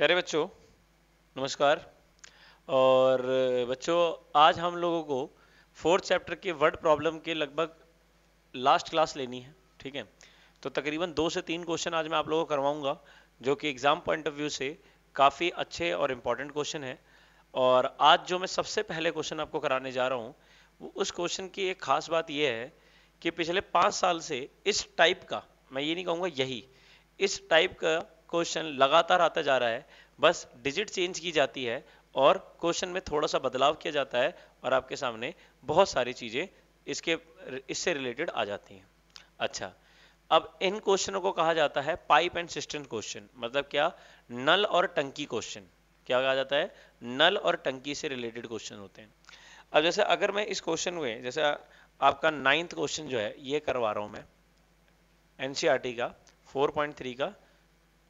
प्यारे बच्चों नमस्कार और बच्चों आज हम लोगों को फोर्थ चैप्टर के वर्ड प्रॉब्लम के लगभग लास्ट क्लास लेनी है ठीक है तो तकरीबन दो से तीन क्वेश्चन आज मैं आप लोगों को करवाऊंगा जो कि एग्ज़ाम पॉइंट ऑफ व्यू से काफ़ी अच्छे और इम्पॉर्टेंट क्वेश्चन है और आज जो मैं सबसे पहले क्वेश्चन आपको कराने जा रहा हूँ उस क्वेश्चन की एक खास बात यह है कि पिछले पाँच साल से इस टाइप का मैं ये नहीं कहूँगा यही इस टाइप का क्वेश्चन लगातार आता जा रहा है बस डिजिट चेंज की जाती है और क्वेश्चन में थोड़ा सा बदलाव किया जाता है और आपके सामने बहुत सारी चीज़ें इसके इससे रिलेटेड आ जाती हैं अच्छा अब इन क्वेश्चनों को कहा जाता है पाइप एंड सिस्टम क्वेश्चन मतलब क्या नल और टंकी क्वेश्चन क्या कहा जाता है नल और टंकी से रिलेटेड क्वेश्चन होते हैं अब जैसे अगर मैं इस क्वेश्चन में जैसे आपका नाइन्थ क्वेश्चन जो है ये करवा रहा हूं मैं एनसीआरटी e का 4.3 का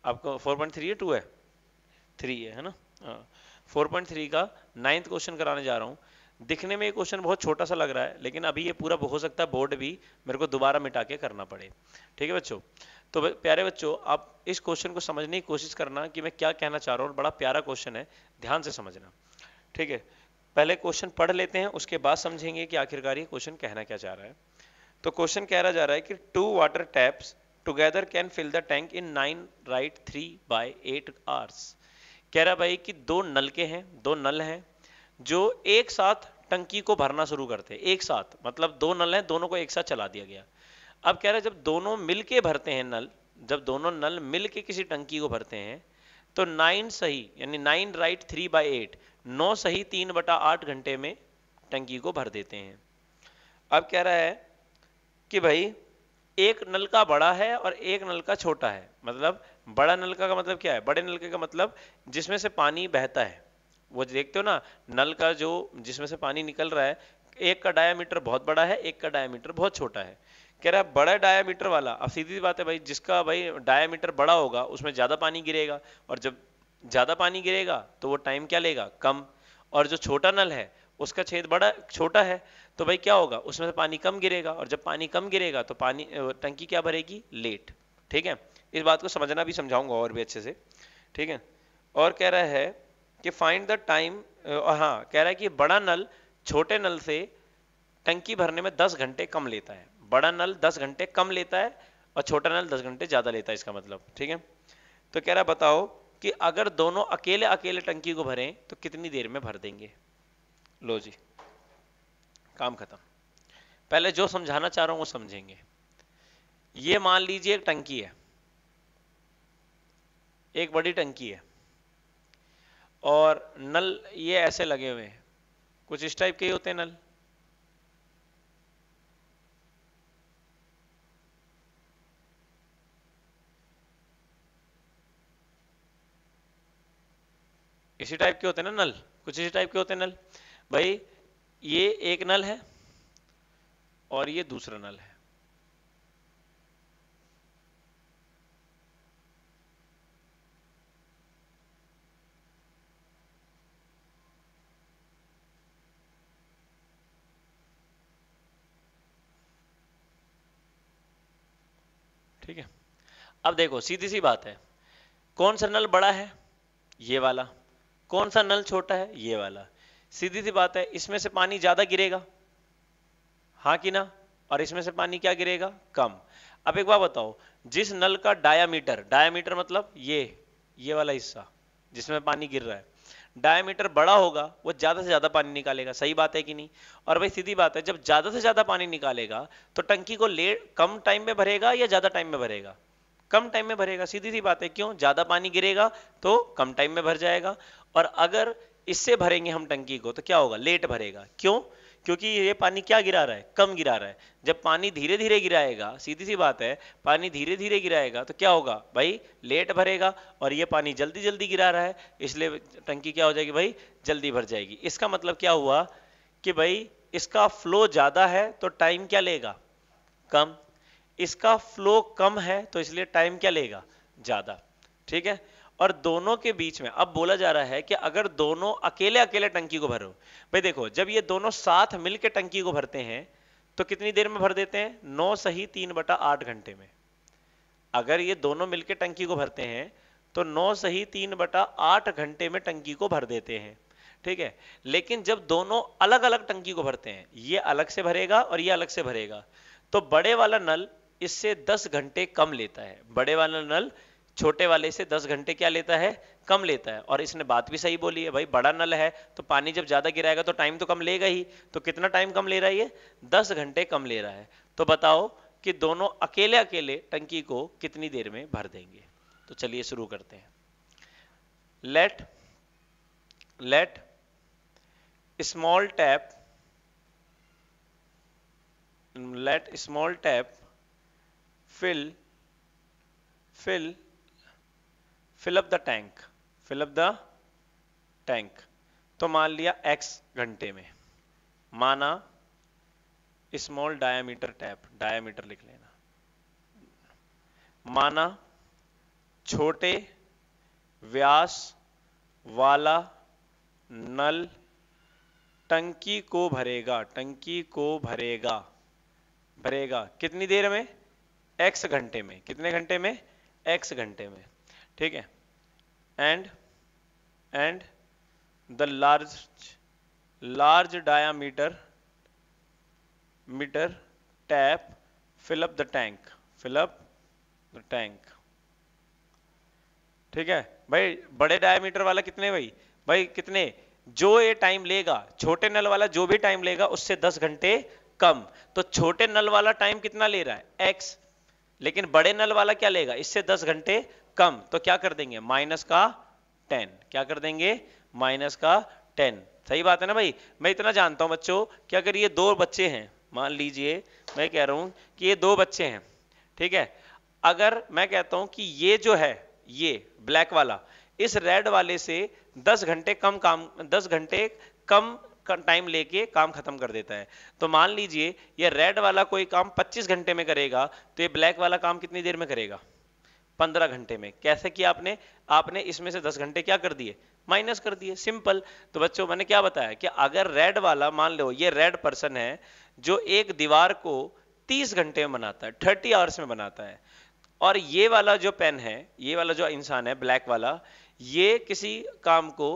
आपको 4.3 है 2 है 3 है है ना फोर हाँ। पॉइंट का नाइन्थ क्वेश्चन कराने जा रहा हूँ दिखने में ये क्वेश्चन बहुत छोटा सा लग रहा है लेकिन अभी ये पूरा हो सकता है बोर्ड भी मेरे को दोबारा मिटा के करना पड़े ठीक है बच्चों तो प्यारे बच्चों आप इस क्वेश्चन को समझने की कोशिश करना कि मैं क्या कहना चाह रहा हूँ और बड़ा प्यारा क्वेश्चन है ध्यान से समझना ठीक है पहले क्वेश्चन पढ़ लेते हैं उसके बाद समझेंगे कि आखिरकार ये क्वेश्चन कहना क्या चाह रहा है तो क्वेश्चन कह रहा जा रहा है कि two water taps together can fill the tank in nine right three by eight hours कह रहा भाई कि दो नलके हैं दो नल हैं जो एक साथ टंकी को भरना शुरू करते हैं एक साथ मतलब दो नल हैं दोनों को एक साथ चला दिया गया अब कह रहा है जब दोनों मिलके भरते हैं नल जब दोनों नल मिलके किसी टंकी को भरते हैं तो नाइन सही यानी nine right three by eight नौ सही तीन बटा आठ घंटे में टंकी को भर देते हैं अब कह रहा है कि भाई एक नलका बड़ा है और एक नलका छोटा है मतलब बड़ा नलका का मतलब क्या है बड़े नलके का मतलब जिसमें से पानी बहता है वो देखते हो ना नल का जो जिसमें से पानी निकल रहा है एक का डायमीटर बहुत बड़ा है एक का डायमीटर बहुत छोटा है कह रहा है बड़ा डायमीटर वाला अब सीधी बात है भाई जिसका भाई डायमीटर बड़ा होगा उसमें ज़्यादा पानी गिरेगा और जब ज़्यादा पानी गिरेगा तो वो टाइम क्या लेगा कम और जो छोटा नल है उसका छेद बड़ा छोटा है तो भाई क्या होगा उसमें से पानी कम गिरेगा और जब पानी कम गिरेगा तो पानी टंकी क्या भरेगी लेट ठीक है इस बात को समझना भी समझाऊंगा और भी अच्छे से ठीक है और कह रहा है कि फाइंड द टाइम हाँ कह रहा है कि बड़ा नल छोटे नल से टंकी भरने में दस घंटे कम लेता है बड़ा नल दस घंटे कम लेता है और छोटा नल दस घंटे ज़्यादा लेता है इसका मतलब ठीक है तो कह रहा बताओ कि अगर दोनों अकेले अकेले टंकी को भरें तो कितनी देर में भर देंगे लो जी काम खत्म पहले जो समझाना चाह रहा हूं वो समझेंगे ये मान लीजिए एक टंकी है एक बड़ी टंकी है और नल ये ऐसे लगे हुए हैं कुछ इस टाइप के ही होते हैं नल इसी टाइप के होते हैं ना नल कुछ इसी टाइप के होते हैं नल भाई ये एक नल है और ये दूसरा नल है ठीक है अब देखो सीधी सी बात है कौन सा नल बड़ा है ये वाला कौन सा नल छोटा है ये वाला सीधी सी बात है इसमें से पानी ज्यादा गिरेगा हाँ कि ना और इसमें से पानी क्या गिरेगा कम अब एक बार बताओ जिस नल का डायामीटर डायामीटर मतलब ये ये वाला हिस्सा जिसमें पानी गिर रहा है डायामीटर बड़ा होगा वो ज्यादा से ज्यादा पानी निकालेगा सही बात है कि नहीं और भाई सीधी बात है जब ज्यादा से ज्यादा पानी निकालेगा तो टंकी को ले कम टाइम में भरेगा या ज्यादा टाइम में भरेगा कम टाइम में भरेगा सीधी सी बात है क्यों ज्यादा पानी गिरेगा तो कम टाइम में भर जाएगा और अगर इससे भरेंगे हम टंकी को तो क्या होगा लेट भरेगा क्यों क्योंकि ये पानी क्या गिरा रहा है कम गिरा रहा है जब पानी धीरे धीरे गिराएगा सीधी सी बात है पानी धीरे धीरे गिराएगा तो क्या होगा भाई लेट भरेगा और ये पानी जल्दी जल्दी गिरा रहा है इसलिए टंकी क्या हो जाएगी भाई जल्दी भर जाएगी इसका मतलब क्या हुआ कि भाई इसका फ्लो ज़्यादा है तो टाइम क्या लेगा कम इसका फ्लो कम है तो इसलिए टाइम क्या लेगा ज़्यादा ठीक है और दोनों के बीच में अब बोला जा रहा है कि अगर दोनों अकेले अकेले टंकी को भरो भाई देखो जब ये दोनों साथ मिलकर टंकी को भरते हैं तो कितनी देर में भर देते हैं नौ सही तीन बटा आठ घंटे में अगर ये दोनों मिलकर टंकी को भरते हैं तो नौ सही तीन बटा आठ घंटे में टंकी को भर देते हैं ठीक है लेकिन जब दोनों अलग अलग टंकी को भरते हैं ये अलग से भरेगा और ये अलग से भरेगा तो बड़े वाला नल इससे दस घंटे कम लेता है बड़े वाला नल छोटे वाले से 10 घंटे क्या लेता है कम लेता है और इसने बात भी सही बोली है भाई बड़ा नल है तो पानी जब ज़्यादा गिराएगा तो टाइम तो कम लेगा ही तो कितना टाइम कम ले रहा है ये दस घंटे कम ले रहा है तो बताओ कि दोनों अकेले अकेले टंकी को कितनी देर में भर देंगे तो चलिए शुरू करते हैं let let small tap let small tap fill fill fill up the tank fill up the tank तो मान लिया एक्स घंटे में माना स्मॉल डायमीटर टैप डायमीटर लिख लेना माना छोटे व्यास वाला नल टंकी को भरेगा टंकी को भरेगा भरेगा कितनी देर में x घंटे में कितने घंटे में x घंटे में ठीक है and and the large large diameter meter tap fill up the tank fill up the tank ठीक है भाई बड़े डायामीटर वाला कितने भाई भाई कितने जो ये टाइम लेगा छोटे नल वाला जो भी टाइम लेगा उससे 10 घंटे कम तो छोटे नल वाला टाइम कितना ले रहा है एक्स लेकिन बड़े नल वाला क्या लेगा इससे 10 घंटे कम तो क्या कर देंगे माइनस का टेन क्या कर देंगे माइनस का टेन सही बात है ना भाई मैं इतना जानता हूं बच्चों कि अगर ये दो बच्चे हैं मान लीजिए मैं कह रहा हूं कि ये दो बच्चे हैं ठीक है अगर मैं कहता हूं कि ये जो है ये ब्लैक वाला इस रेड वाले से 10 घंटे कम काम 10 घंटे कम टाइम लेके काम खत्म कर देता है तो मान लीजिए ये रेड वाला कोई काम 25 घंटे में करेगा तो ये ब्लैक वाला काम कितनी देर में करेगा पंद्रह घंटे में कैसे कि आपने आपने इसमें से दस घंटे क्या कर दिए माइनस कर दिए सिंपल तो बच्चों मैंने क्या बताया कि अगर रेड वाला मान लो ये रेड पर्सन है जो एक दीवार को तीस घंटे में बनाता है थर्टी आवर्स में बनाता है और ये वाला जो पेन है ये वाला जो इंसान है ब्लैक वाला ये किसी काम को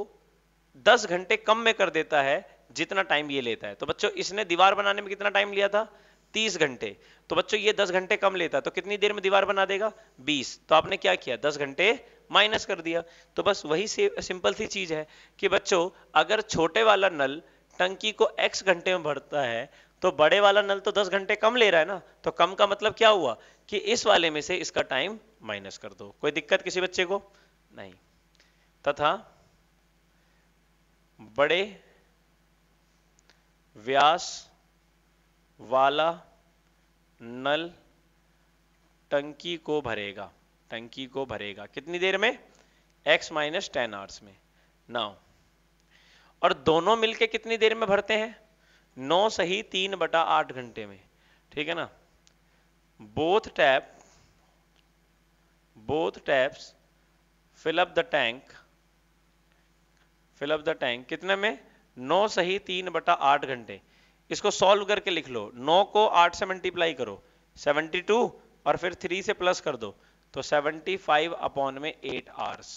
दस घंटे कम में कर देता है जितना टाइम ये लेता है तो बच्चों इसने दीवार बनाने में कितना टाइम लिया था 30 घंटे तो बच्चों ये दस घंटे कम लेता तो कितनी देर में दीवार बना देगा बीस तो आपने क्या किया दस घंटे माइनस कर दिया तो बस वही से सिंपल सी चीज है कि बच्चों अगर छोटे वाला नल टंकी को एक्स घंटे में भरता है तो बड़े वाला नल तो 10 घंटे कम ले रहा है ना तो कम का मतलब क्या हुआ कि इस वाले में से इसका टाइम माइनस कर दो कोई दिक्कत किसी बच्चे को नहीं तथा बड़े व्यास वाला नल टंकी को भरेगा टंकी को भरेगा कितनी देर में x माइनस टेन आवर्स में नौ और दोनों मिलके कितनी देर में भरते हैं नौ सही तीन बटा आठ घंटे में ठीक है ना both tap both taps fill up the tank fill up the tank कितने में नौ सही तीन बटा आठ घंटे इसको सॉल्व करके लिख लो नौ को आठ से मल्टीप्लाई करो सेवेंटी टू और फिर थ्री से प्लस कर दो तो सेवेंटी फाइव अपॉन में एट आवर्स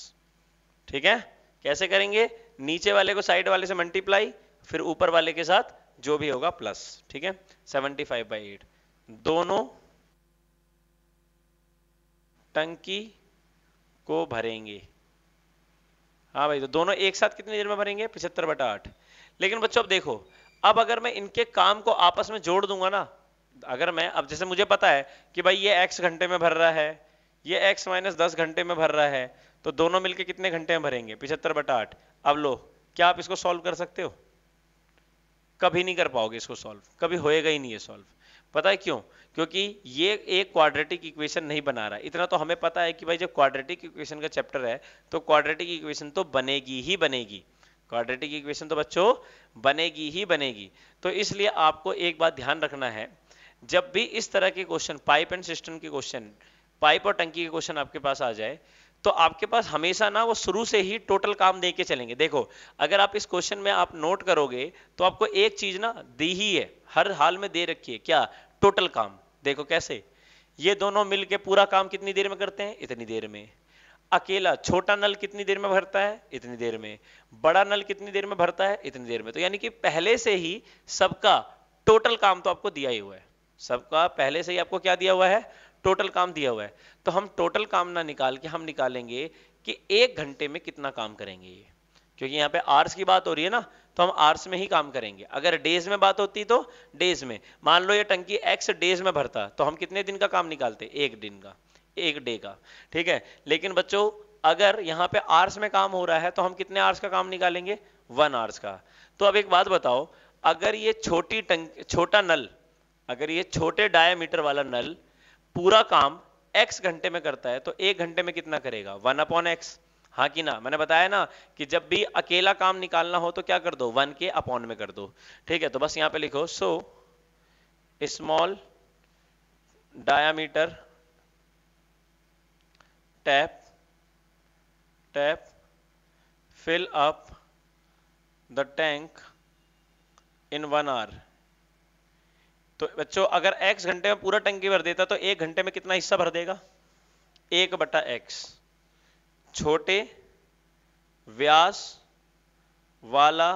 ठीक है कैसे करेंगे नीचे वाले को साइड वाले से मल्टीप्लाई फिर ऊपर वाले के साथ जो भी होगा प्लस ठीक है सेवेंटी फाइव बाई एट दोनों टंकी को भरेंगे हाँ भाई तो दोनों एक साथ कितनी देर में भरेंगे पिछहत्तर बटा आठ लेकिन बच्चों अब देखो अब अगर मैं इनके काम को आपस में जोड़ दूंगा ना अगर मैं अब जैसे मुझे पता है कि भाई ये एक्स घंटे में भर रहा है ये एक्स माइनस दस घंटे में भर रहा है तो दोनों मिलके कितने घंटे में भरेंगे पिछहत्तर बटा आठ अब लो क्या आप इसको सॉल्व कर सकते हो कभी नहीं कर पाओगे इसको सॉल्व कभी होएगा ही नहीं है सॉल्व पता है क्यों क्योंकि ये एक क्वाड्रेटिक इक्वेशन नहीं बना रहा इतना तो हमें पता है कि भाई जब क्वाड्रेटिक इक्वेशन का चैप्टर है तो क्वाड्रेटिक इक्वेशन तो बनेगी ही बनेगी क्वाड्रेटिक इक्वेशन तो बच्चों बनेगी ही बनेगी तो इसलिए आपको एक बात ध्यान रखना है जब भी इस तरह के क्वेश्चन पाइप एंड सिस्टम के क्वेश्चन पाइप और टंकी के क्वेश्चन आपके पास आ जाए तो आपके पास हमेशा ना वो शुरू से ही टोटल काम दे के चलेंगे देखो अगर आप इस क्वेश्चन में आप नोट करोगे तो आपको एक चीज ना दी ही है हर हाल में दे रखी है क्या टोटल काम देखो कैसे ये दोनों मिलके पूरा काम कितनी देर में करते हैं इतनी देर में अकेला छोटा नल कितनी देर में भरता है इतनी देर में बड़ा नल कितनी देर में भरता है इतनी देर में तो यानी कि पहले से ही सबका टोटल काम तो आपको दिया ही हुआ है सबका पहले से ही आपको क्या दिया हुआ है टोटल काम दिया हुआ है तो हम टोटल काम ना निकाल के हम निकालेंगे कि एक घंटे में कितना काम करेंगे ये क्योंकि यहाँ पे आर्स की बात हो रही है ना तो हम आर्स में ही काम करेंगे अगर डेज में बात होती तो डेज में मान लो ये टंकी एक्स डेज में भरता तो हम कितने दिन का काम निकालते एक दिन का एक डे का ठीक है लेकिन बच्चों अगर यहाँ पे आर्स में काम हो रहा है तो हम कितने आर्स का काम निकालेंगे वन आर्स का तो अब एक बात बताओ अगर ये छोटी टंक छोटा नल अगर ये छोटे डायमीटर वाला नल पूरा काम एक्स घंटे में करता है तो एक घंटे में कितना करेगा वन अपॉन एक्स हाँ कि ना मैंने बताया ना कि जब भी अकेला काम निकालना हो तो क्या कर दो वन के अपॉन में कर दो ठीक है तो बस यहां पे लिखो so small diameter tap tap fill up the tank in one hour तो बच्चों अगर x घंटे में पूरा टंकी भर देता तो एक घंटे में कितना हिस्सा भर देगा एक बटा एक्स छोटे व्यास वाला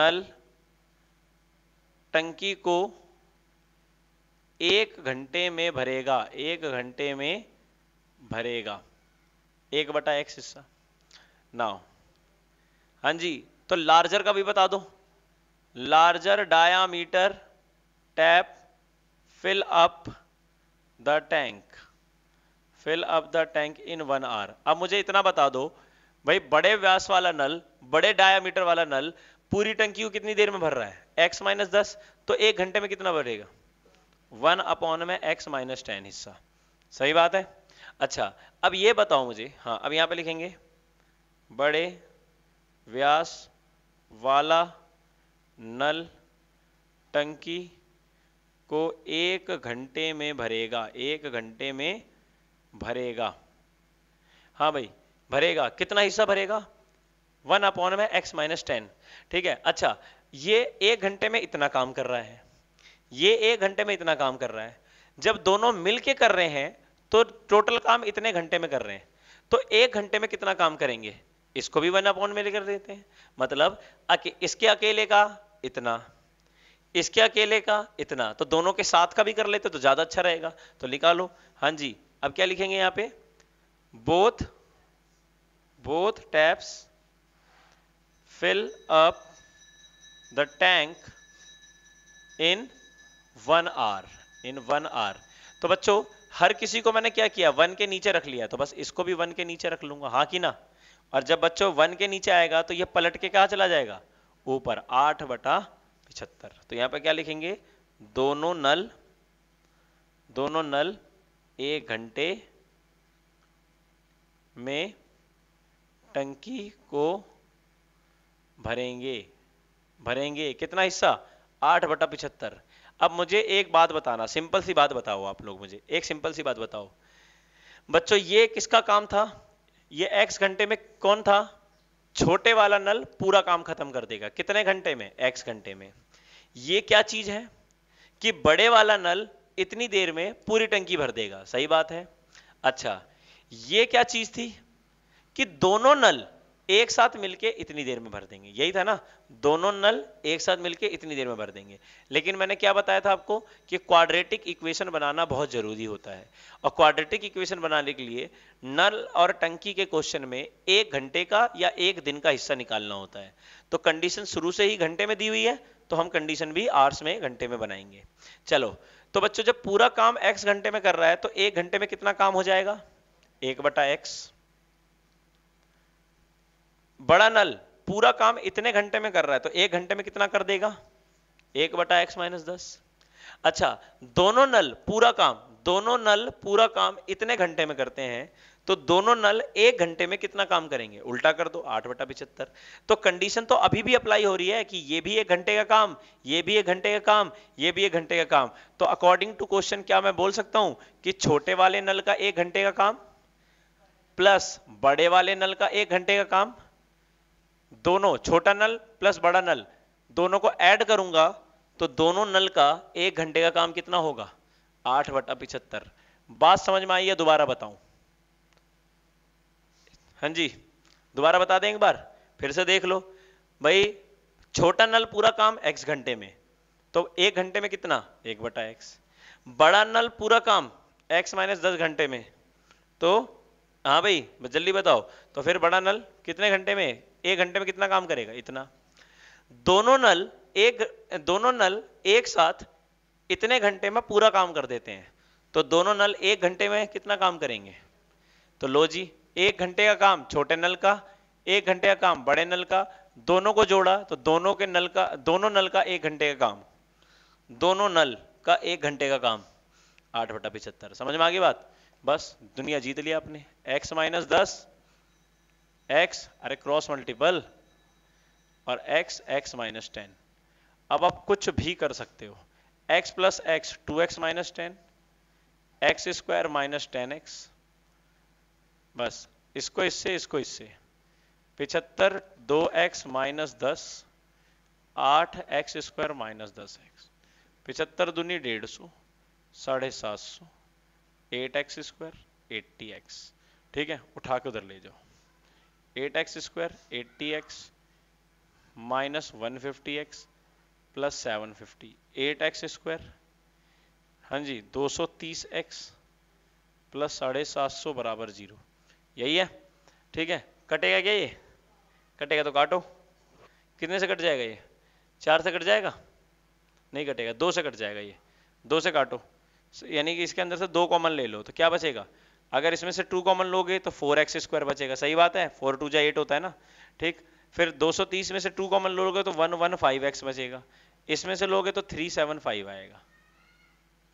नल टंकी को एक घंटे में भरेगा एक घंटे में भरेगा एक बटा एक्स हिस्सा ना हाँ जी तो लार्जर का भी बता दो larger diameter tap fill up the tank fill up the tank in one hour अब मुझे इतना बता दो भाई बड़े व्यास वाला नल बड़े डायामीटर वाला नल पूरी टंकी को कितनी देर में भर रहा है x माइनस दस तो एक घंटे में कितना भरेगा वन अपॉन में x माइनस टेन हिस्सा सही बात है अच्छा अब ये बताओ मुझे हाँ अब यहाँ पे लिखेंगे बड़े व्यास वाला नल टंकी को एक घंटे में भरेगा एक घंटे में भरेगा हाँ भाई भरेगा कितना हिस्सा भरेगा वन अपॉन में एक्स माइनस टेन ठीक है अच्छा ये एक घंटे में इतना काम कर रहा है ये एक घंटे में इतना काम कर रहा है जब दोनों मिलके कर रहे हैं तो टोटल काम इतने घंटे में कर रहे हैं तो एक घंटे में कितना काम करेंगे इसको भी वन अपॉन में लेकर देते हैं मतलब अके, इसके अकेले का इतना इसके अकेले का इतना तो दोनों के साथ का भी कर लेते तो ज्यादा अच्छा रहेगा तो निकालो हाँ जी अब क्या लिखेंगे यहां पे both both taps fill up the tank in one hour in one hour तो बच्चों हर किसी को मैंने क्या किया वन के नीचे रख लिया तो बस इसको भी वन के नीचे रख लूंगा हाँ कि ना और जब बच्चों वन के नीचे आएगा तो ये पलट के कहा चला जाएगा ऊपर आठ बटा पिछहत्तर तो यहां पर क्या लिखेंगे दोनों नल दोनों नल एक घंटे में टंकी को भरेंगे भरेंगे कितना हिस्सा आठ बटा पिछहत्तर अब मुझे एक बात बताना सिंपल सी बात बताओ आप लोग मुझे एक सिंपल सी बात बताओ बच्चों ये किसका काम था ये एक्स घंटे में कौन था छोटे वाला नल पूरा काम खत्म कर देगा कितने घंटे में एक्स घंटे में ये क्या चीज है कि बड़े वाला नल इतनी देर में पूरी टंकी भर देगा सही बात है अच्छा ये क्या चीज थी कि दोनों नल एक साथ मिलके इतनी देर में भर देंगे यही था ना दोनों नल एक साथ मिलके इतनी देर में भर देंगे लेकिन मैंने क्या बताया था आपको कि क्वाड्रेटिक इक्वेशन बनाना बहुत जरूरी होता है और क्वाड्रेटिक इक्वेशन बनाने के लिए नल और टंकी के क्वेश्चन में एक घंटे का या एक दिन का हिस्सा निकालना होता है तो कंडीशन शुरू से ही घंटे में दी हुई है तो हम कंडीशन भी आर्स में घंटे में बनाएंगे चलो तो बच्चों जब पूरा काम एक्स घंटे में कर रहा है तो एक घंटे में कितना काम हो जाएगा एक बटा एक्स बड़ा नल पूरा काम इतने घंटे में कर रहा है तो एक घंटे में कितना कर देगा एक बटा एक्स माइनस दस अच्छा दोनों नल पूरा काम दोनों नल पूरा काम इतने घंटे में करते हैं तो दोनों नल एक घंटे में कितना काम करेंगे उल्टा कर दो आठ बटा पिछहत्तर तो कंडीशन तो अभी भी अप्लाई हो रही है कि ये भी एक घंटे का काम ये भी एक घंटे का काम ये भी एक घंटे का काम तो अकॉर्डिंग टू क्वेश्चन क्या मैं बोल सकता हूं कि छोटे वाले नल का एक घंटे का काम प्लस बड़े वाले नल का एक घंटे का काम दोनों छोटा नल प्लस बड़ा नल दोनों को ऐड करूंगा तो दोनों नल का एक घंटे का काम कितना होगा आठ बटा पिछहत्तर बात समझ में आई है दोबारा बताऊं हाँ जी दोबारा बता दें एक बार फिर से देख लो भाई छोटा नल पूरा काम एक्स घंटे में तो एक घंटे में कितना एक बटा एक्स बड़ा नल पूरा काम एक्स माइनस दस घंटे में तो हाँ भाई जल्दी बताओ तो फिर बड़ा नल कितने घंटे में एक घंटे में कितना काम करेगा इतना दोनों नल एक दोनों नल एक साथ इतने घंटे में पूरा काम कर देते हैं तो दोनों नल एक घंटे में कितना काम करेंगे तो लो जी एक घंटे का काम छोटे नल का एक घंटे का काम बड़े नल का दोनों को जोड़ा तो दोनों के नल का दोनों नल का एक घंटे का काम दोनों नल का एक घंटे का काम आठ बटा पिछहत्तर समझ में आ गई बात बस दुनिया जीत लिया आपने एक्स माइनस दस एक्स अरे क्रॉस मल्टीपल और एक्स एक्स माइनस टेन अब आप कुछ भी कर सकते हो x plus x two x minus ten x square minus ten x बस इसको इससे इसको इससे पिछहत्तर दो एक्स माइनस दस आठ एक्स स्क्वायर माइनस दस एक्स पिछहत्तर दुनी डेढ़ सौ साढ़े सात सौ eight x square eighty x ठीक है उठा के उधर ले जाओ eight x square eighty x minus one fifty x plus seven fifty eight x square हाँ जी दो सौ तीस एक्स प्लस साढ़े सात सौ बराबर जीरो यही है ठीक है कटेगा क्या ये कटेगा तो काटो कितने से कट जाएगा ये चार से कट जाएगा नहीं कटेगा दो से कट जाएगा ये दो से काटो यानी कि इसके अंदर से दो कॉमन ले लो तो क्या बचेगा अगर इसमें से टू कॉमन लोगे तो फोर एक्स स्क्वायर बचेगा सही बात है फोर टू जा एट होता है ना ठीक फिर 230 में से टू कॉमन लोगे तो वन वन फाइव एक्स बचेगा इसमें से लोगे तो थ्री सेवन फाइव आएगा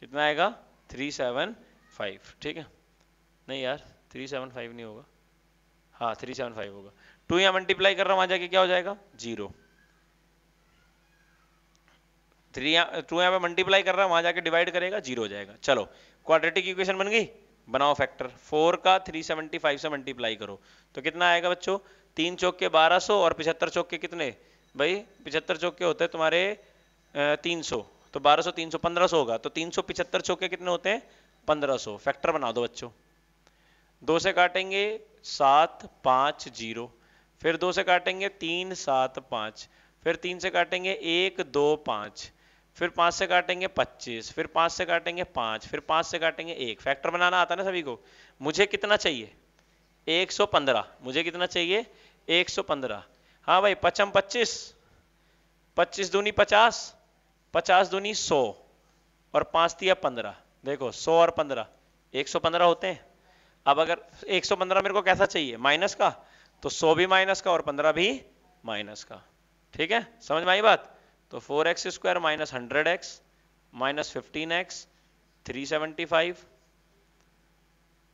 कितना आएगा थ्री सेवन फाइव ठीक है नहीं यार थ्री सेवन फाइव नहीं होगा हाँ थ्री सेवन फाइव होगा टू या मल्टीप्लाई कर रहा हूँ वहां जाके क्या हो जाएगा जीरो थ्री टू यहाँ पे मल्टीप्लाई कर रहा हूं वहां जाके डिवाइड करेगा जीरो हो जाएगा चलो क्वाड्रेटिक इक्वेशन बन गई बनाओ फैक्टर फोर का थ्री सेवेंटी फाइव से मल्टीप्लाई करो तो कितना आएगा बच्चों तीन चौक के बारह सौ और पिछहत्तर चौक के कितने भाई पिछहत्तर चौक के होते हैं तुम्हारे तीन सौ तो बारह सौ तीन सौ पंद्रह सौ होगा तो तीन सौ पिछहत्तर चौक के कितने होते हैं पंद्रह सौ फैक्टर बना दो बच्चों दो से काटेंगे सात पाँच जीरो फिर दो से काटेंगे तीन सात पाँच फिर तीन से काटेंगे एक दो पाँच फिर पांच से काटेंगे पच्चीस फिर पांच से काटेंगे पांच फिर पांच से काटेंगे एक फैक्टर बनाना आता ना सभी को मुझे कितना चाहिए एक सौ पंद्रह मुझे कितना चाहिए एक सौ पंद्रह हाँ भाई पचम पच्चीस पच्चीस दूनी पचास पचास दूनी सौ और पांच दिया पंद्रह देखो सौ और पंद्रह एक सौ पंद्रह होते हैं अब अगर एक सौ पंद्रह मेरे को कैसा चाहिए माइनस का तो सौ भी माइनस का और पंद्रह भी माइनस का ठीक है समझ में आई बात तो four x square minus hundred x minus fifteen x three seventy five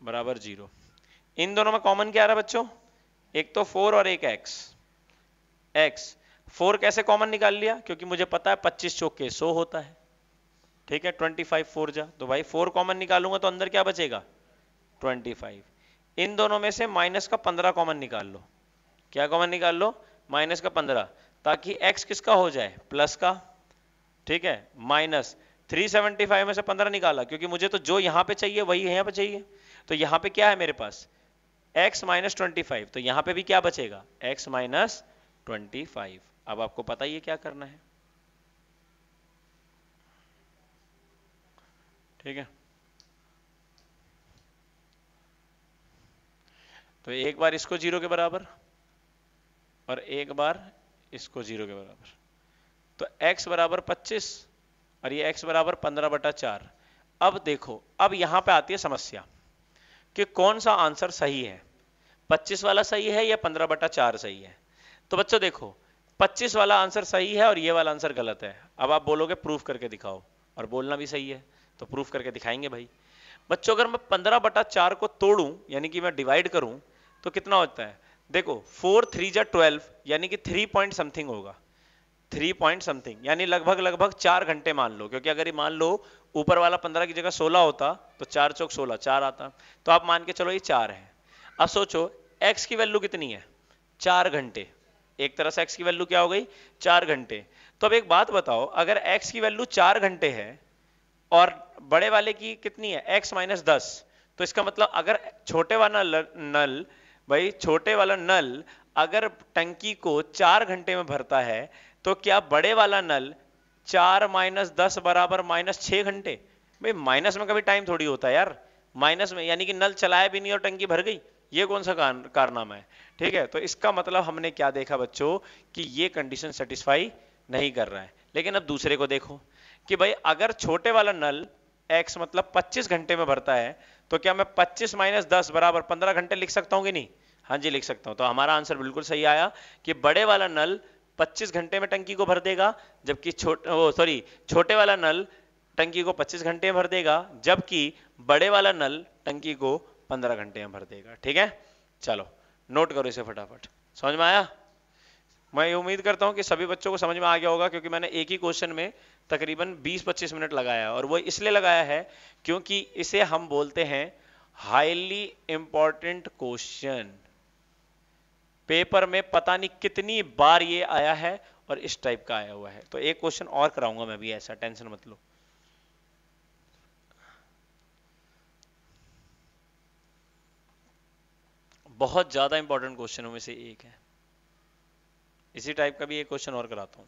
बराबर जीरो इन दोनों में कॉमन क्या आ रहा है बच्चों एक तो फोर और एक एक्स एक्स फोर कैसे कॉमन निकाल लिया क्योंकि मुझे पता है पच्चीस चौके सो होता है ठीक है ट्वेंटी फाइव फोर जा तो भाई फोर कॉमन निकालूंगा तो अंदर क्या बचेगा ट्वेंटी फाइव इन दोनों में से माइनस का पंद्रह कॉमन निकाल लो क्या कॉमन निकाल लो माइनस का पंद्रह ताकि x किसका हो जाए प्लस का ठीक है माइनस 375 में से 15 निकाला क्योंकि मुझे तो जो यहां पे चाहिए वही यहां पे चाहिए तो यहां पे क्या है मेरे पास x माइनस ट्वेंटी तो यहां पे भी क्या बचेगा x माइनस ट्वेंटी अब आपको पता ही क्या करना है ठीक है तो एक बार इसको जीरो के बराबर और एक बार इसको जीरो के बराबर तो x बराबर पच्चीस और ये x बराबर पंद्रह बटा चार अब देखो अब यहां पे आती है समस्या कि कौन सा आंसर सही है पच्चीस वाला सही है या पंद्रह बटा चार सही है तो बच्चों देखो पच्चीस वाला आंसर सही है और ये वाला आंसर गलत है अब आप बोलोगे प्रूफ करके दिखाओ और बोलना भी सही है तो प्रूफ करके दिखाएंगे भाई बच्चों अगर मैं पंद्रह बटा चार को तोड़ू यानी कि मैं डिवाइड करूं तो कितना होता है देखो फोर थ्री जा ट्वेल्व यानी कि थ्री पॉइंट समथिंग होगा थ्री पॉइंट समथिंग यानी लगभग लगभग चार घंटे मान लो क्योंकि अगर ये मान लो ऊपर वाला पंद्रह की जगह सोलह होता तो चार चौक सोलह चार आता तो आप मान के चलो ये चार है अब सोचो एक्स की वैल्यू कितनी है चार घंटे एक तरह से एक्स की वैल्यू क्या हो गई चार घंटे तो अब एक बात बताओ अगर एक्स की वैल्यू चार घंटे है और बड़े वाले की कितनी है एक्स माइनस दस तो इसका मतलब अगर छोटे वाला नल भाई छोटे वाला नल अगर टंकी को चार घंटे में भरता है तो क्या बड़े वाला नल चार माइनस दस बराबर माइनस छ घंटे भाई माइनस में कभी टाइम थोड़ी होता है यार माइनस में यानी कि नल चलाया भी नहीं और टंकी भर गई ये कौन सा कारनामा है ठीक है तो इसका मतलब हमने क्या देखा बच्चों कि ये कंडीशन सेटिस्फाई नहीं कर रहा है लेकिन अब दूसरे को देखो कि भाई अगर छोटे वाला नल x मतलब 25 घंटे में भरता है तो क्या मैं 25 माइनस दस बराबर पंद्रह घंटे लिख सकता हूँ कि नहीं हाँ जी लिख सकता हूं तो हमारा आंसर बिल्कुल सही आया कि बड़े वाला नल 25 घंटे में टंकी को भर देगा जबकि छोटे सॉरी छोटे वाला नल टंकी को 25 घंटे में भर देगा जबकि बड़े वाला नल टंकी को 15 घंटे में भर देगा ठीक है चलो नोट करो इसे फटाफट समझ में आया मैं ये उम्मीद करता हूं कि सभी बच्चों को समझ में आ गया होगा क्योंकि मैंने एक ही क्वेश्चन में तकरीबन 20-25 मिनट लगाया और वो इसलिए लगाया है क्योंकि इसे हम बोलते हैं हाईली इंपॉर्टेंट क्वेश्चन पेपर में पता नहीं कितनी बार ये आया है और इस टाइप का आया हुआ है तो एक क्वेश्चन और कराऊंगा मैं भी ऐसा टेंशन मत लो बहुत ज्यादा इंपॉर्टेंट क्वेश्चनों में से एक है इसी टाइप का भी एक क्वेश्चन और कराता हूं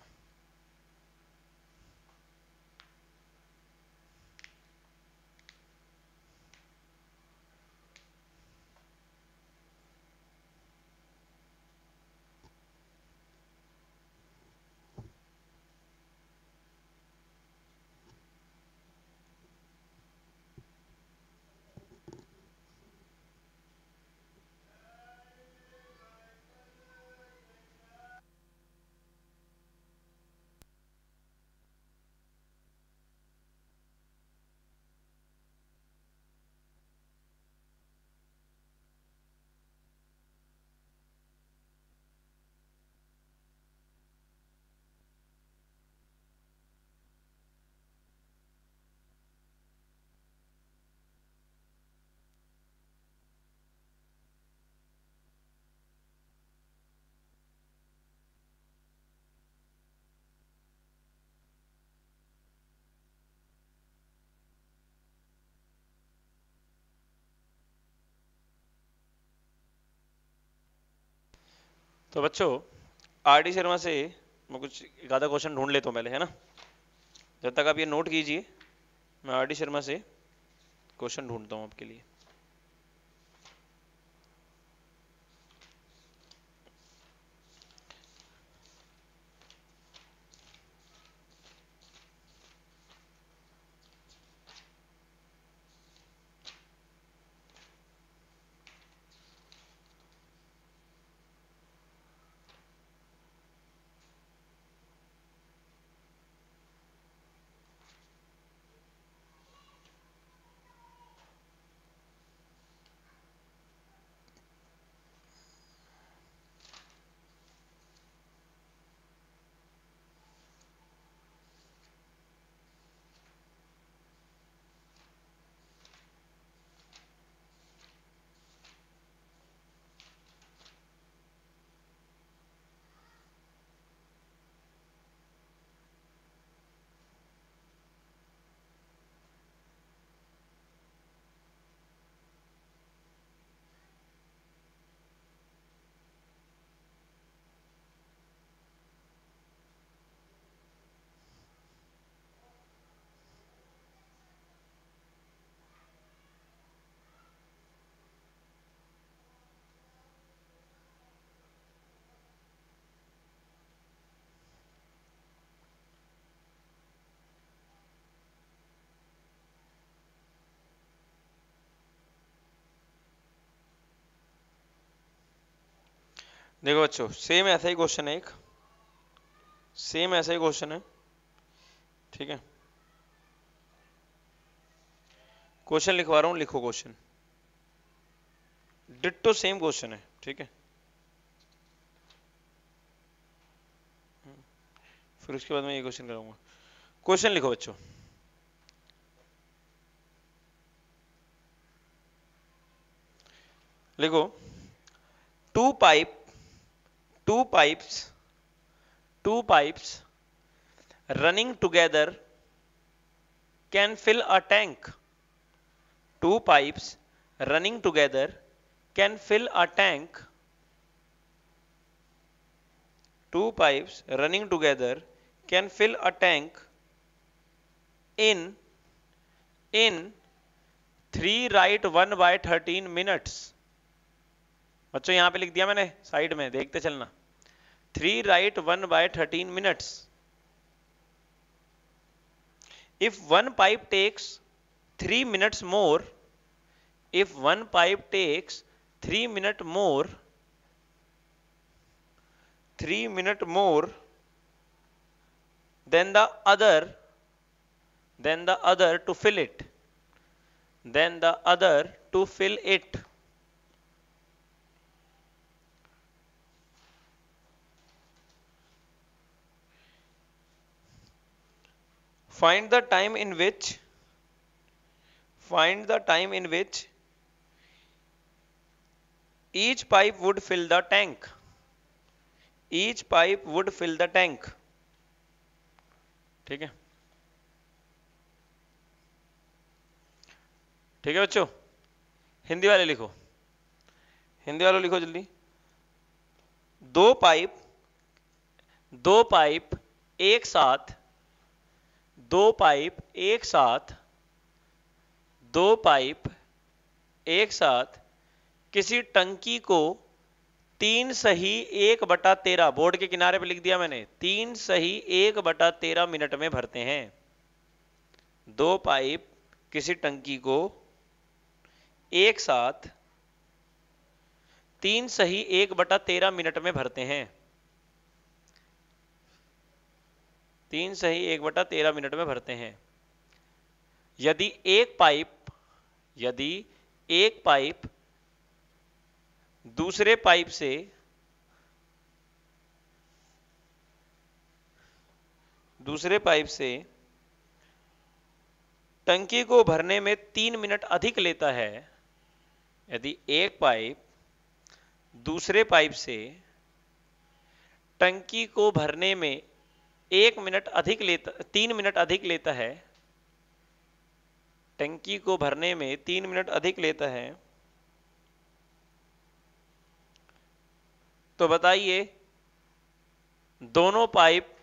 तो बच्चों आर डी शर्मा से मैं कुछ एक आधा क्वेश्चन ढूंढ लेता हूँ पहले है ना जब तक आप ये नोट कीजिए मैं आर डी शर्मा से क्वेश्चन ढूंढता हूँ आपके लिए देखो बच्चों सेम ऐसा ही क्वेश्चन है एक सेम ऐसा ही क्वेश्चन है ठीक है क्वेश्चन लिखवा रहा हूं लिखो क्वेश्चन डिट्टो सेम क्वेश्चन है ठीक है फिर उसके बाद मैं ये क्वेश्चन कराऊंगा क्वेश्चन लिखो बच्चों लिखो two pipe two pipes two pipes running together can fill a tank two pipes running together can fill a tank two pipes running together can fill a tank in in 3 right 1 by 13 minutes बच्चों यहाँ पे लिख दिया मैंने side में देखते चलना three right one by thirteen minutes if one pipe takes 3 minutes more if one pipe takes 3 minute more 3 minute more than the other than the other to fill it than the other to fill it find the time in which find the time in which each pipe would fill the tank each pipe would fill the tank ठीक है ठीक है बच्चों हिंदी वाले लिखो हिंदी वालों लिखो जल्दी दो पाइप दो पाइप एक साथ दो पाइप एक साथ दो पाइप एक साथ किसी टंकी को तीन सही एक बटा तेरह बोर्ड के किनारे पर लिख दिया मैंने तीन सही एक बटा तेरह मिनट में भरते हैं दो पाइप किसी टंकी को एक साथ तीन सही एक बटा तेरह मिनट में भरते हैं तीन सही एक बटा तेरह मिनट में भरते हैं यदि एक पाइप यदि एक पाइप दूसरे पाइप से दूसरे पाइप से टंकी को भरने में तीन मिनट अधिक लेता है यदि एक पाइप दूसरे पाइप से टंकी को भरने में एक मिनट अधिक लेता तीन मिनट अधिक लेता है टंकी को भरने में तीन मिनट अधिक लेता है तो बताइए दोनों पाइप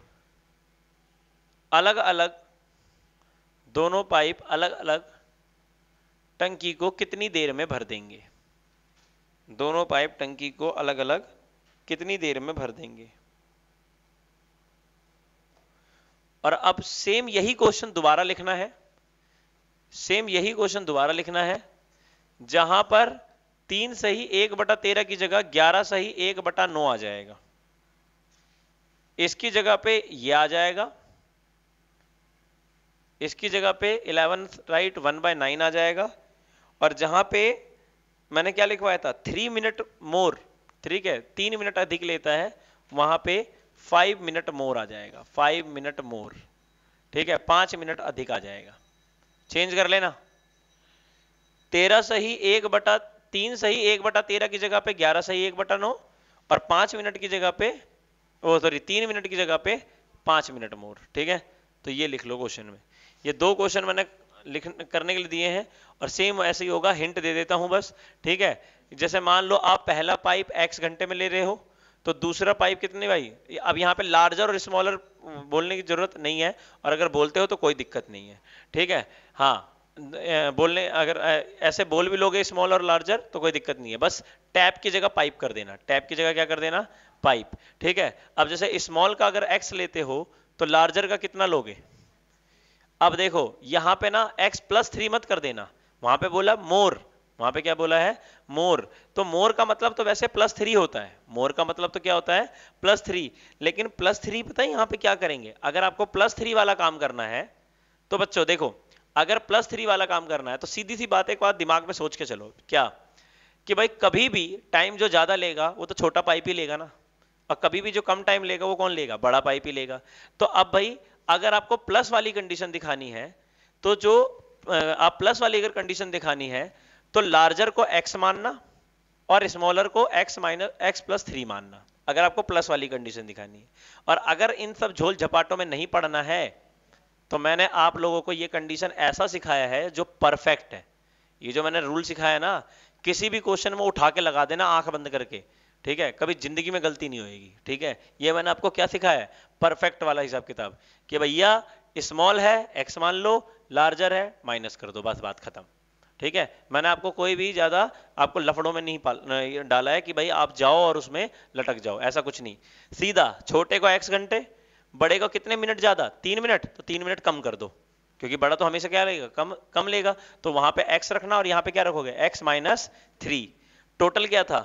अलग अलग दोनों पाइप अलग अलग टंकी को कितनी देर में भर देंगे दोनों पाइप टंकी को अलग अलग कितनी देर में भर देंगे और अब सेम यही क्वेश्चन दोबारा लिखना है सेम यही क्वेश्चन दोबारा लिखना है जहां पर तीन सही एक बटा तेरह की जगह ग्यारह सही एक बटा नौ आ जाएगा इसकी जगह पे ये आ जाएगा इसकी जगह पे eleven right one by nine आ जाएगा और जहां पे मैंने क्या लिखवाया था थ्री मिनट मोर ठीक है तीन मिनट अधिक लेता है वहां पे फाइव मिनट मोर आ जाएगा फाइव मिनट मोर ठीक है पांच मिनट अधिक आ जाएगा चेंज कर लेना तेरह सही एक बटा तीन सही एक बटा तेरह की जगह पे ग्यारह सही एक बटा नौ और पांच मिनट की जगह पे ओ सॉरी तीन मिनट की जगह पे पांच मिनट मोर ठीक है तो ये लिख लो क्वेश्चन में ये दो क्वेश्चन मैंने लिख करने के लिए दिए हैं और सेम ऐसे ही होगा हिंट दे देता हूं बस ठीक है जैसे मान लो आप पहला पाइप एक्स घंटे में ले रहे हो तो दूसरा पाइप कितने भाई अब यहाँ पे लार्जर और स्मॉलर बोलने की जरूरत नहीं है और अगर बोलते हो तो कोई दिक्कत नहीं है ठीक है हाँ बोलने अगर ऐसे बोल भी लोगे स्मॉल और लार्जर तो कोई दिक्कत नहीं है बस टैप की जगह पाइप कर देना टैप की जगह क्या कर देना पाइप ठीक है अब जैसे स्मॉल का अगर एक्स लेते हो तो लार्जर का कितना लोगे अब देखो यहां पे ना एक्स प्लस थ्री मत कर देना वहां पे बोला मोर वहां पे क्या बोला है मोर तो मोर का मतलब तो वैसे प्लस थ्री होता है मोर का मतलब तो क्या होता है प्लस थ्री लेकिन प्लस थ्री पता है यहां पे क्या करेंगे अगर आपको प्लस थ्री वाला काम करना है तो बच्चों देखो अगर प्लस थ्री वाला काम करना है तो सीधी सी बात एक बात दिमाग में सोच के चलो क्या कि भाई कभी भी टाइम जो ज्यादा लेगा वो तो छोटा पाइप ही लेगा ना और कभी भी जो कम टाइम लेगा वो कौन लेगा बड़ा पाइप ही लेगा तो अब भाई अगर आपको प्लस वाली कंडीशन दिखानी है तो जो आप प्लस वाली अगर कंडीशन दिखानी है तो लार्जर को एक्स मानना और स्मॉलर को x minus x plus three मानना अगर आपको प्लस वाली कंडीशन दिखानी है और अगर इन सब झोल झपाटों में नहीं पड़ना है तो मैंने आप लोगों को ये कंडीशन ऐसा सिखाया है जो परफेक्ट है ये जो मैंने रूल सिखाया ना किसी भी क्वेश्चन में उठा के लगा देना आंख बंद करके ठीक है कभी जिंदगी में गलती नहीं होगी ठीक है ये मैंने आपको क्या सिखाया है परफेक्ट वाला हिसाब किताब कि भैया स्मॉल है एक्स मान लो लार्जर है माइनस कर दो बस बात खत्म ठीक है मैंने आपको कोई भी ज़्यादा आपको लफड़ों में नहीं पाल डाला है कि भाई आप जाओ और उसमें लटक जाओ ऐसा कुछ नहीं सीधा छोटे को एक्स घंटे बड़े को कितने मिनट ज़्यादा तीन मिनट तो तीन मिनट कम कर दो क्योंकि बड़ा तो हमेशा क्या लेगा कम कम लेगा तो वहां पे x रखना और यहाँ पे क्या रखोगे x माइनस थ्री टोटल क्या था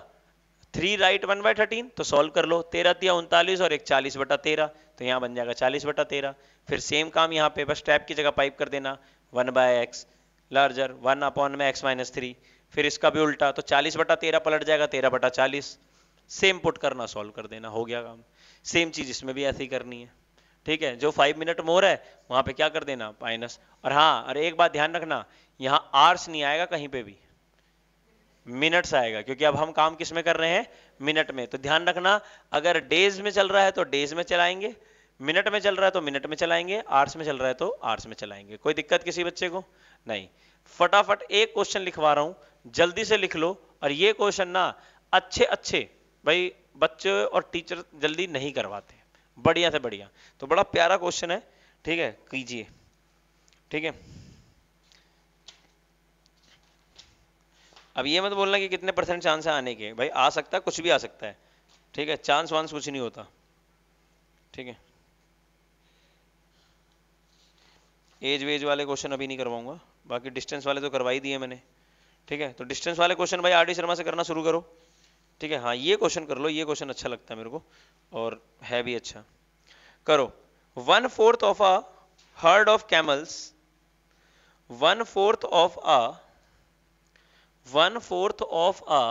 three right one by thirteen तो सॉल्व कर लो तेरह दिया उनतालीस और एक चालीस बटा तेरह तो यहाँ बन जाएगा चालीस बटा तेरह फिर सेम काम यहाँ पे बस टैप की जगह पाइप कर देना one by x larger one upon में एक्स माइनस थ्री फिर इसका भी उल्टा तो चालीस बटा तेरह पलट जाएगा तेरह बटा चालीस सेम पुट करना सॉल्व कर देना हो गया काम सेम चीज इसमें भी ऐसे ही करनी है ठीक है जो फाइव मिनट मोर है वहां पे क्या कर देना माइनस और हाँ अरे एक बात ध्यान रखना यहाँ आर्स नहीं आएगा कहीं पे भी मिनट्स आएगा क्योंकि अब हम काम किस में कर रहे हैं मिनट में तो ध्यान रखना अगर डेज में चल रहा है तो डेज में चलाएंगे मिनट में चल रहा है तो मिनट में चलाएंगे आर्ट्स में चल रहा है तो आर्ट्स में चलाएंगे कोई दिक्कत किसी बच्चे को नहीं फटाफट एक क्वेश्चन लिखवा रहा हूं जल्दी से लिख लो और ये क्वेश्चन ना अच्छे अच्छे भाई बच्चे और टीचर जल्दी नहीं करवाते बढ़िया से बढ़िया तो बड़ा प्यारा क्वेश्चन है ठीक है कीजिए ठीक है अब ये मत बोलना कि कितने परसेंट चांस है आने के भाई आ सकता है कुछ भी आ सकता है ठीक है चांस वांस कुछ नहीं होता ठीक है एज वेज वाले क्वेश्चन अभी नहीं करवाऊंगा बाकी डिस्टेंस वाले तो करवा ही दिए मैंने ठीक है तो डिस्टेंस वाले क्वेश्चन भाई आर डी शर्मा से करना शुरू करो ठीक है हाँ ये क्वेश्चन कर लो ये क्वेश्चन अच्छा लगता है मेरे को और है भी अच्छा करो one fourth of a herd of camels one fourth of a one fourth of a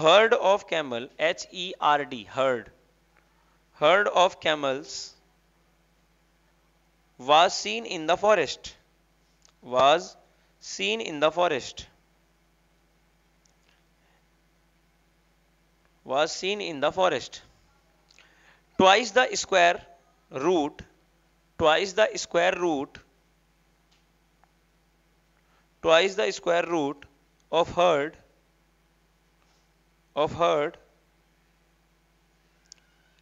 herd of camel H E R D herd herd of camels was seen in the forest was seen in the forest was seen in the forest twice the square root twice the square root twice the square root of herd of herd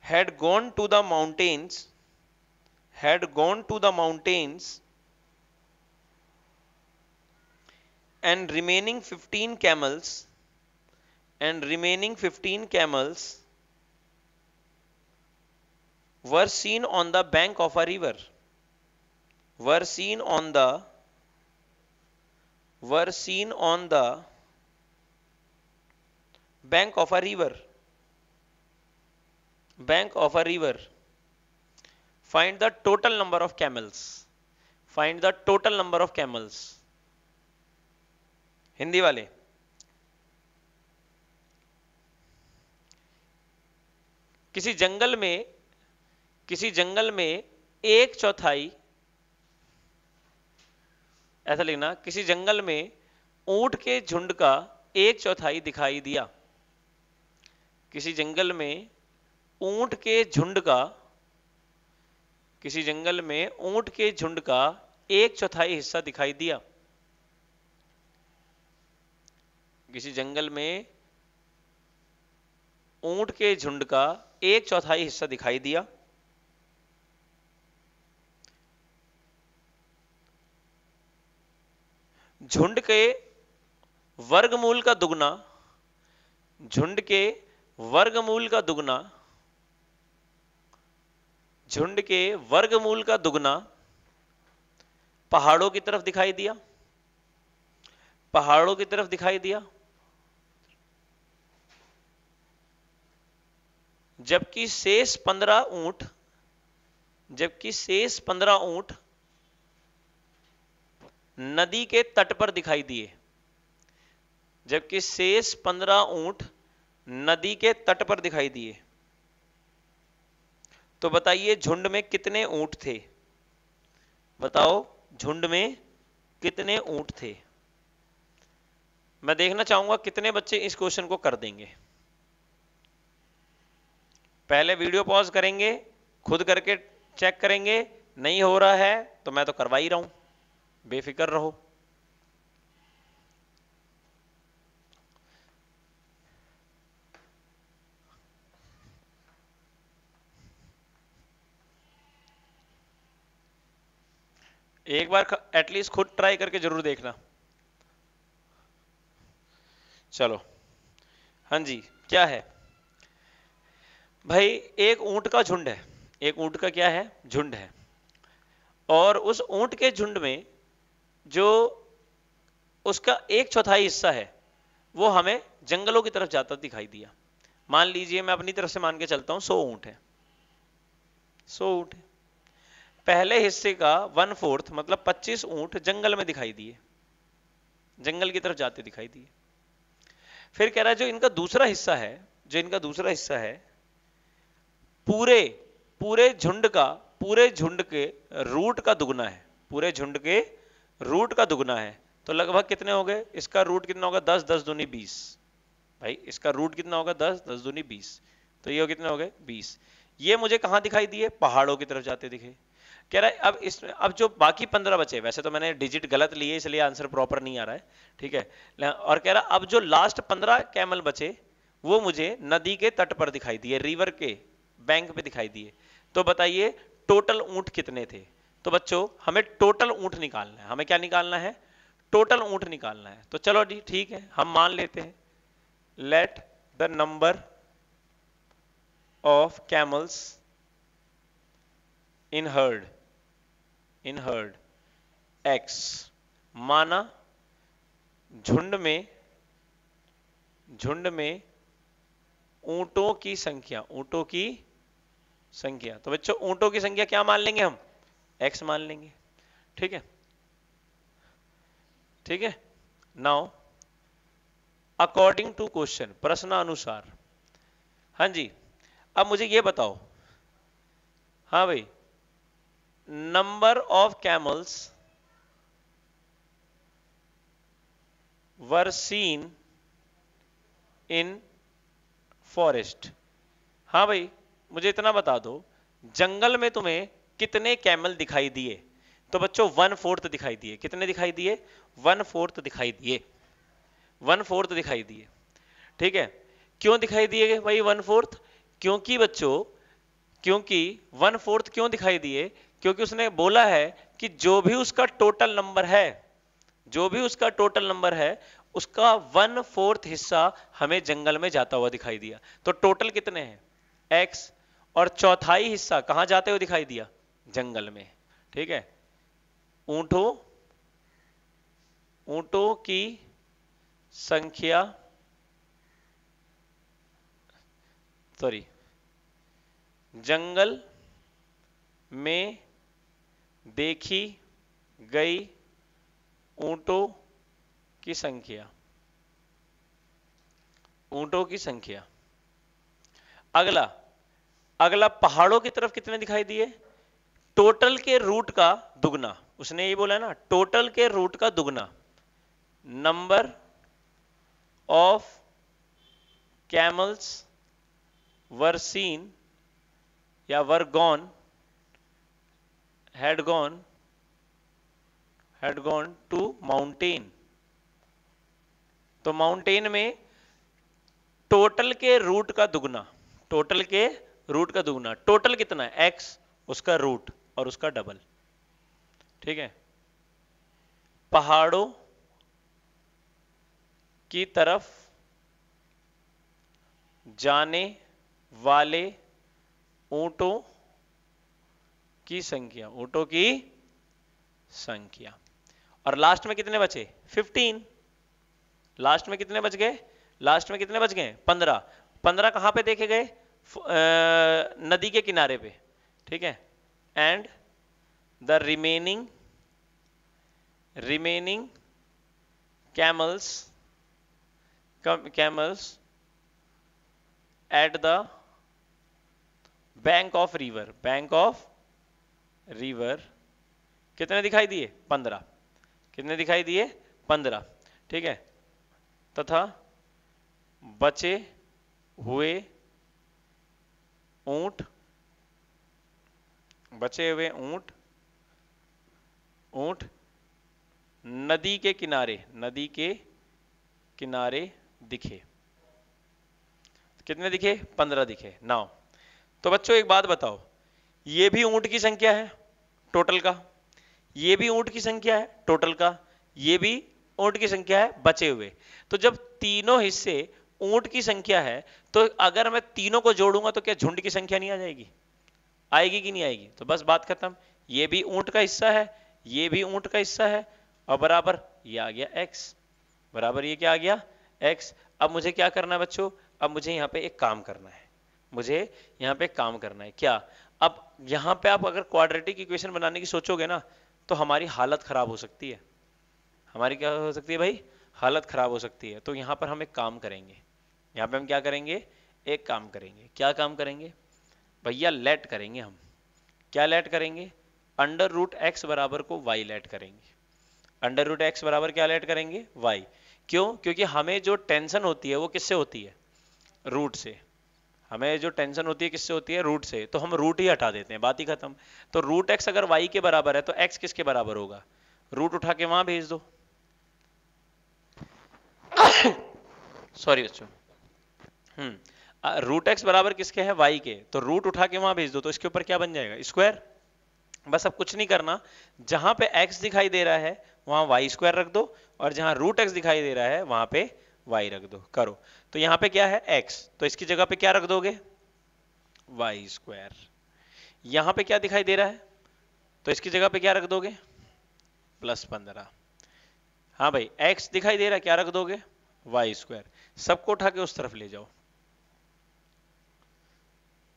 had gone to the mountains had gone to the mountains and remaining 15 camels and remaining 15 camels were seen on the bank of a river were seen on the were seen on the bank of a river bank of a river find the total number of camels find the total number of camels Hindi वाले किसी जंगल में किसी जंगल में एक चौथाई ऐसा लिखना किसी जंगल में ऊंट के झुंड का एक चौथाई दिखाई दिया किसी जंगल में ऊंट के झुंड का किसी जंगल में ऊंट के झुंड का एक चौथाई हिस्सा दिखाई दिया किसी जंगल में ऊंट के झुंड का एक चौथाई हिस्सा दिखाई दिया झुंड के वर्गमूल का दुगना झुंड के वर्गमूल का दुगना झुंड के वर्गमूल का दुगना पहाड़ों की तरफ दिखाई दिया पहाड़ों की तरफ दिखाई दिया जबकि शेष पंद्रह ऊंट जबकि शेष पंद्रह ऊंट नदी के तट पर दिखाई दिए जबकि शेष पंद्रह ऊंट नदी के तट पर दिखाई दिए तो बताइए झुंड में कितने ऊंट थे बताओ झुंड में कितने ऊंट थे मैं देखना चाहूंगा कितने बच्चे इस क्वेश्चन को कर देंगे पहले वीडियो पॉज करेंगे खुद करके चेक करेंगे नहीं हो रहा है तो मैं तो करवा ही रहा हूं बेफिक्र रहो एक बार एटलीस्ट खुद ट्राई करके जरूर देखना चलो हाँ जी क्या है भाई एक ऊंट का झुंड है एक ऊंट का क्या है झुंड है और उस ऊंट के झुंड में जो उसका एक चौथाई हिस्सा है वो हमें जंगलों की तरफ जाता दिखाई दिया मान लीजिए मैं अपनी तरफ से मान के चलता हूं सो ऊंट है सो ऊंट पहले हिस्से का वन फोर्थ मतलब पच्चीस ऊंट जंगल में दिखाई दिए जंगल की तरफ जाते दिखाई दिए फिर कह रहा है जो इनका दूसरा हिस्सा है जो इनका दूसरा हिस्सा है पूरे पूरे झुंड का पूरे झुंड के रूट का दुगना है पूरे झुंड के रूट का दुगना है तो लगभग कितने हो गए इसका रूट कितना होगा दस दस दूनी बीस भाई इसका रूट कितना होगा दस दस दूनी बीस तो ये हो कितने हो गए बीस ये मुझे कहाँ दिखाई दिए पहाड़ों की तरफ जाते दिखे कह रहा है अब इसमें अब जो बाकी पंद्रह बचे वैसे तो मैंने डिजिट गलत लिए इसलिए आंसर प्रॉपर नहीं आ रहा है ठीक है और कह रहा अब जो लास्ट पंद्रह कैमल बचे वो मुझे नदी के तट पर दिखाई दिए रिवर के बैंक पे दिखाई दिए तो बताइए टोटल ऊंट कितने थे तो बच्चों हमें टोटल ऊंट निकालना है हमें क्या निकालना है टोटल ऊंट निकालना है तो चलो जी ठीक है हम मान लेते हैं let the number of camels in herd in herd x माना झुंड में झुंड में ऊंटों की संख्या ऊंटों की संख्या तो बच्चों ऊंटों की संख्या क्या मान लेंगे हम एक्स मान लेंगे ठीक है ठीक है नाउ अकॉर्डिंग टू क्वेश्चन प्रश्न अनुसार हाँ जी अब मुझे ये बताओ हाँ भाई number of camels were seen in forest हाँ भाई मुझे इतना बता दो जंगल में तुम्हें कितने कैमल दिखाई दिए तो बच्चों वन फोर्थ दिखाई दिए कितने दिखाई दिए वन फोर्थ दिखाई दिए वन फोर्थ दिखाई दिए ठीक है क्यों दिखाई दिए भाई वन फोर्थ क्योंकि बच्चों क्योंकि वन फोर्थ क्यों दिखाई दिए क्योंकि उसने बोला है कि जो भी उसका टोटल नंबर है जो भी उसका टोटल नंबर है उसका वन फोर्थ हिस्सा हमें जंगल में जाता हुआ दिखाई दिया तो टोटल कितने हैं एक्स और चौथाई हिस्सा कहां जाते हुए दिखाई दिया जंगल में ठीक है ऊंटो ऊंटों की संख्या सॉरी जंगल में देखी गई ऊंटों की संख्या ऊंटों की संख्या अगला अगला पहाड़ों की तरफ कितने दिखाई दिए टोटल के रूट का दुगना उसने ये बोला ना टोटल के रूट का दुगना number of camels were seen या were gone had gone had gone to mountain तो माउंटेन में टोटल के रूट का दुगना टोटल के रूट का दुगना टोटल कितना है एक्स उसका रूट और उसका डबल ठीक है पहाड़ों की तरफ जाने वाले ऊंटों की संख्या ऊंटों की संख्या और लास्ट में कितने बचे 15 लास्ट में कितने बच गए लास्ट में कितने बच गए 15 15 कहां पे देखे गए नदी के किनारे पे ठीक है and the remaining remaining camels camels at the bank of river bank of river कितने दिखाई दिए पंद्रह कितने दिखाई दिए पंद्रह ठीक है तथा बचे हुए ऊंट बचे हुए ऊंट ऊंट नदी के किनारे नदी के किनारे दिखे कितने दिखे पंद्रह दिखे नाव तो बच्चों एक बात बताओ ये भी ऊंट की संख्या है टोटल का ये भी ऊंट की संख्या है टोटल का ये भी ऊंट की संख्या है बचे हुए तो जब तीनों हिस्से ऊंट की संख्या है तो अगर मैं तीनों को जोड़ूंगा तो क्या झुंड की संख्या नहीं आ जाएगी आएगी कि नहीं आएगी तो बस बात खत्म ये भी ऊंट का हिस्सा है ये भी ऊंट का हिस्सा है और बराबर ये आ गया x, बराबर ये क्या आ गया x। अब मुझे क्या करना है बच्चों अब मुझे यहाँ पे एक काम करना है मुझे यहाँ पे काम करना है क्या अब यहाँ पे आप अगर क्वाड्रेटिक इक्वेशन बनाने की सोचोगे ना तो हमारी हालत खराब हो सकती है हमारी क्या हो सकती है भाई हालत खराब हो सकती है तो यहाँ पर हम एक काम करेंगे यहाँ पे हम क्या करेंगे एक काम करेंगे क्या काम करेंगे भैया लेट करेंगे हम क्या लेट करेंगे अंडर रूट एक्स बराबर को वाई लेट करेंगे अंडर रूट एक्स बराबर क्या लेट करेंगे वाई क्यों क्योंकि हमें जो टेंशन होती है वो किससे होती है रूट से हमें जो टेंशन होती है किससे होती है रूट से तो हम रूट ही हटा देते हैं बात ही खत्म तो रूट एक्स अगर वाई के बराबर है तो एक्स किसके बराबर होगा रूट उठा के वहां भेज दो सॉरी बच्चों हम्म रूट एक्स बराबर किसके है वाई के तो रूट उठा के वहां भेज दो तो इसके ऊपर क्या बन जाएगा स्क्वायर बस अब कुछ नहीं करना जहां पे एक्स दिखाई दे रहा है वहां वाई स्क्वायर रख दो और जहां रूट एक्स दिखाई दे रहा है वहां पे वाई रख दो करो तो यहां पे क्या है एक्स तो इसकी जगह पे क्या रख दोगे वाई स्क्वायर यहां पे क्या दिखाई दे रहा है तो इसकी जगह पे क्या रख दोगे प्लस पंद्रह हाँ भाई एक्स दिखाई दे रहा है क्या रख दोगे वाई स्क्वायर सबको उठा के उस तरफ ले जाओ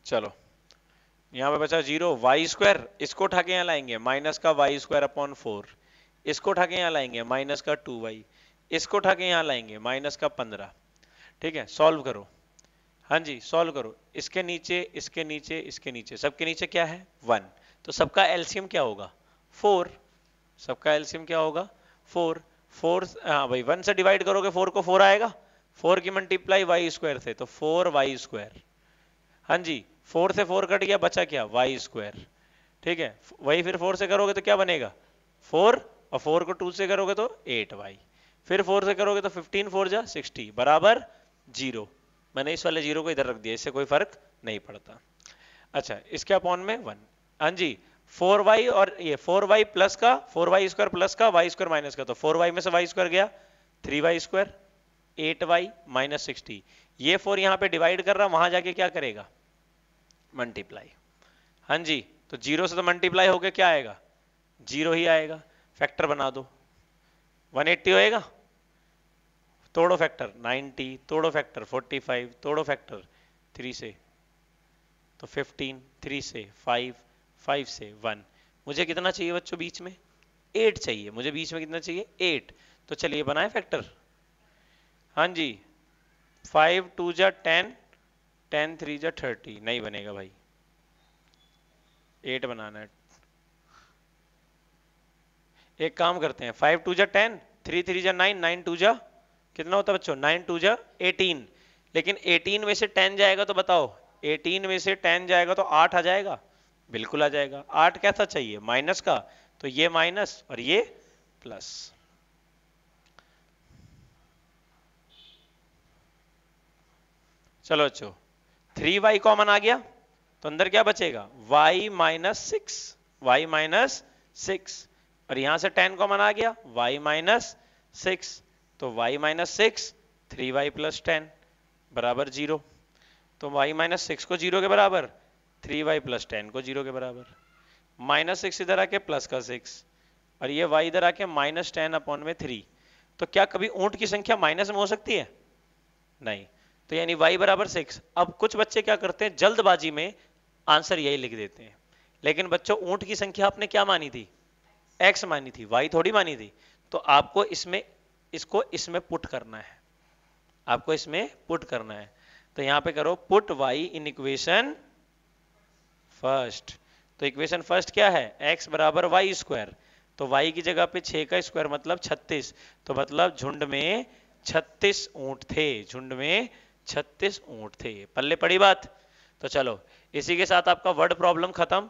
चलो यहां पे बचा जीरो वाई स्क्वायर इसको उठा के यहाँ लाएंगे माइनस का वाई स्क्वायर अपॉन फोर इसको उठा के यहाँ लाएंगे माइनस का टू वाई इसको उठा के यहाँ लाएंगे माइनस का पंद्रह ठीक है सॉल्व करो हाँ जी सॉल्व करो इसके नीचे इसके नीचे इसके नीचे सबके नीचे क्या है वन तो सबका एल्सियम क्या होगा फोर सबका एल्सियम क्या होगा फोर फोर हाँ भाई वन से डिवाइड करोगे फोर को फोर आएगा फोर की मल्टीप्लाई वाई स्क्वायर से तो फोर वाई स्क्वायर हाँ जी फोर से फोर कट गया बचा क्या वाई स्क्वायर ठीक है वही फिर फोर से करोगे तो क्या बनेगा फोर और फोर को टू से करोगे तो एट वाई फिर फोर से करोगे तो फिफ्टीन फोर जा सिक्सटी बराबर जीरो मैंने इस वाले जीरो को इधर रख दिया इससे कोई फर्क नहीं पड़ता अच्छा इसके अपॉन में वन हाँ जी फोर वाई और ये फोर वाई प्लस का फोर वाई स्क्वायर प्लस का वाई स्क्वायर माइनस का तो फोर वाई में से वाई स्क्वायर गया three y square eight y minus sixty ये फोर यहाँ पे डिवाइड कर रहा वहां जाके क्या करेगा मल्टीप्लाई हाँ जी तो जीरो से तो मल्टीप्लाई होके क्या आएगा जीरो ही आएगा फैक्टर बना दो 180 होएगा तोड़ो फैक्टर 90 तोड़ो फैक्टर 45 तोड़ो फैक्टर 3 से तो 15 3 से 5 5 से 1 मुझे कितना चाहिए बच्चों बीच में 8 चाहिए मुझे बीच में कितना चाहिए 8 तो चलिए बनाए फैक्टर हाँ जी 5 टू जा टेन टेन थ्री जो थर्टी नहीं बनेगा भाई एट बनाना है एक काम करते हैं फाइव टू जा टेन थ्री थ्री जो नाइन नाइन टू जा कितना होता है बच्चों नाइन टू जो एटीन लेकिन एटीन में से टेन जाएगा तो बताओ एटीन में से टेन जाएगा तो आठ आ जाएगा बिल्कुल आ जाएगा आठ कैसा चाहिए माइनस का तो ये माइनस और ये प्लस चलो अच्छो थ्री वाई कॉमन आ गया तो अंदर क्या बचेगा y minus six y minus six और यहां से टेन कॉमन आ गया y माइनस सिक्स तो y minus six three y plus ten बराबर जीरो तो y माइनस सिक्स को जीरो के बराबर थ्री वाई प्लस टेन को जीरो के बराबर माइनस सिक्स इधर आके प्लस का सिक्स और ये y इधर आके माइनस टेन अपॉन में थ्री तो क्या कभी ऊंट की संख्या माइनस में हो सकती है नहीं तो यानी y बराबर सिक्स अब कुछ बच्चे क्या करते हैं जल्दबाजी में आंसर यही लिख देते हैं लेकिन बच्चों ऊंट की संख्या आपने क्या मानी थी x मानी थी y थोड़ी मानी थी तो आपको इसमें इसको इसमें पुट करना है आपको इसमें पुट करना है तो यहां पे करो put y in equation first तो इक्वेशन फर्स्ट क्या है x बराबर वाई स्क्वायर तो y की जगह पे 6 का स्क्वायर मतलब 36 तो मतलब झुंड में 36 ऊंट थे झुंड में छत्तीस ऊंट थे पल्ले पड़ी बात तो चलो इसी के साथ आपका वर्ड प्रॉब्लम खत्म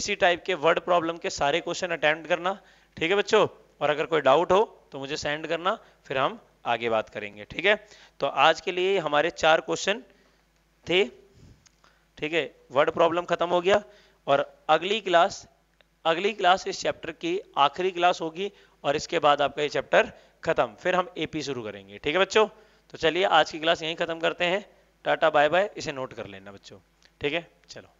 इसी टाइप के वर्ड प्रॉब्लम के सारे क्वेश्चन अटेम्प्ट करना ठीक है बच्चों और अगर कोई डाउट हो तो मुझे सेंड करना फिर हम आगे बात करेंगे ठीक है तो आज के लिए हमारे चार क्वेश्चन थे ठीक है वर्ड प्रॉब्लम खत्म हो गया और अगली क्लास अगली क्लास इस चैप्टर की आखिरी क्लास होगी और इसके बाद आपका ये चैप्टर खत्म फिर हम एपी शुरू करेंगे ठीक है बच्चों तो चलिए आज की क्लास यहीं ख़त्म करते हैं टाटा बाय बाय इसे नोट कर लेना बच्चों ठीक है चलो